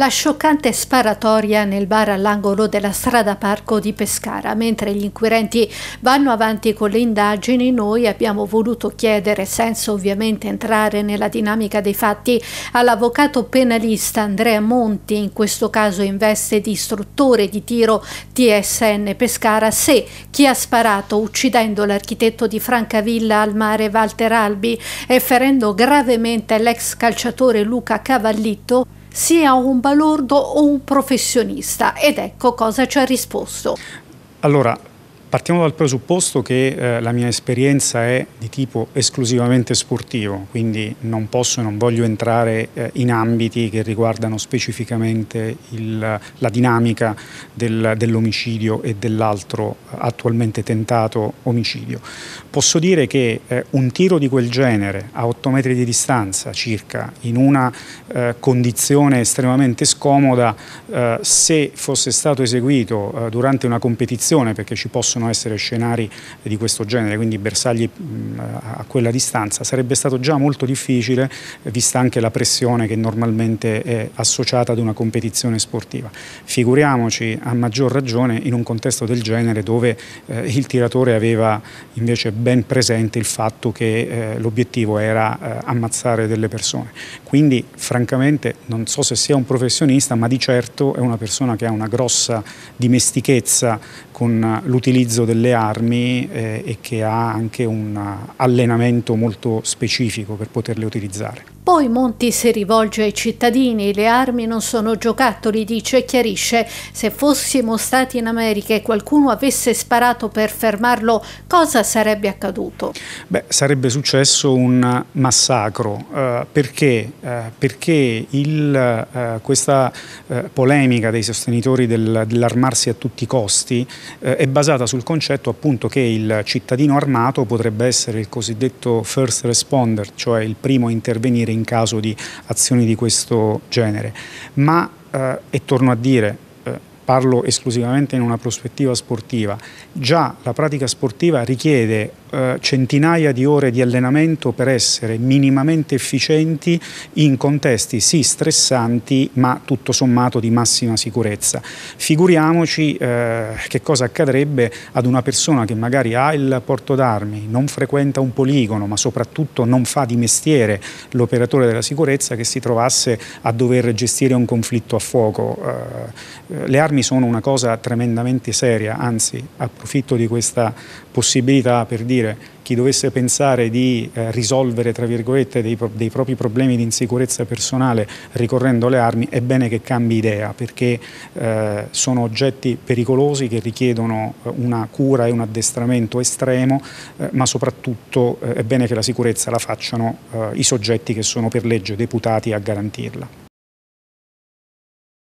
La scioccante sparatoria nel bar all'angolo della strada Parco di Pescara. Mentre gli inquirenti vanno avanti con le indagini, noi abbiamo voluto chiedere, senza ovviamente entrare nella dinamica dei fatti, all'avvocato penalista Andrea Monti, in questo caso in veste di istruttore di tiro TSN Pescara, se chi ha sparato uccidendo l'architetto di Francavilla al mare Walter Albi e ferendo gravemente l'ex calciatore Luca Cavallitto sia un balordo o un professionista? Ed ecco cosa ci ha risposto. Allora, Partiamo dal presupposto che eh, la mia esperienza è di tipo esclusivamente sportivo, quindi non posso e non voglio entrare eh, in ambiti che riguardano specificamente il, la dinamica del, dell'omicidio e dell'altro attualmente tentato omicidio. Posso dire che eh, un tiro di quel genere a 8 metri di distanza circa, in una eh, condizione estremamente scomoda, eh, se fosse stato eseguito eh, durante una competizione, perché ci possono possono essere scenari di questo genere, quindi bersagli a quella distanza, sarebbe stato già molto difficile eh, vista anche la pressione che normalmente è associata ad una competizione sportiva. Figuriamoci a maggior ragione in un contesto del genere dove eh, il tiratore aveva invece ben presente il fatto che eh, l'obiettivo era eh, ammazzare delle persone. Quindi francamente non so se sia un professionista ma di certo è una persona che ha una grossa dimestichezza con l'utilizzo delle armi eh, e che ha anche un allenamento molto specifico per poterle utilizzare. Poi Monti si rivolge ai cittadini, le armi non sono giocattoli, dice e chiarisce, se fossimo stati in America e qualcuno avesse sparato per fermarlo, cosa sarebbe accaduto? Beh, sarebbe successo un massacro, eh, perché? Eh, perché il, eh, questa eh, polemica dei sostenitori del, dell'armarsi a tutti i costi eh, è basata sul concetto appunto che il cittadino armato potrebbe essere il cosiddetto first responder, cioè il primo a intervenire in in caso di azioni di questo genere. Ma, eh, e torno a dire, eh, parlo esclusivamente in una prospettiva sportiva, già la pratica sportiva richiede eh, centinaia di ore di allenamento per essere minimamente efficienti in contesti sì stressanti ma tutto sommato di massima sicurezza. Figuriamoci eh, che cosa accadrebbe ad una persona che magari ha il porto d'armi, non frequenta un poligono ma soprattutto non fa di mestiere l'operatore della sicurezza che si trovasse a dover gestire un conflitto a fuoco. Eh, eh le armi sono una cosa tremendamente seria, anzi approfitto di questa possibilità per dire dire, chi dovesse pensare di eh, risolvere dei, dei, propri problemi di insicurezza personale ricorrendo alle armi, è bene che cambi idea perché eh, sono oggetti pericolosi che richiedono eh, una cura e un addestramento estremo, eh, ma soprattutto eh, è bene che la sicurezza la facciano eh, i soggetti che sono per legge deputati a garantirla.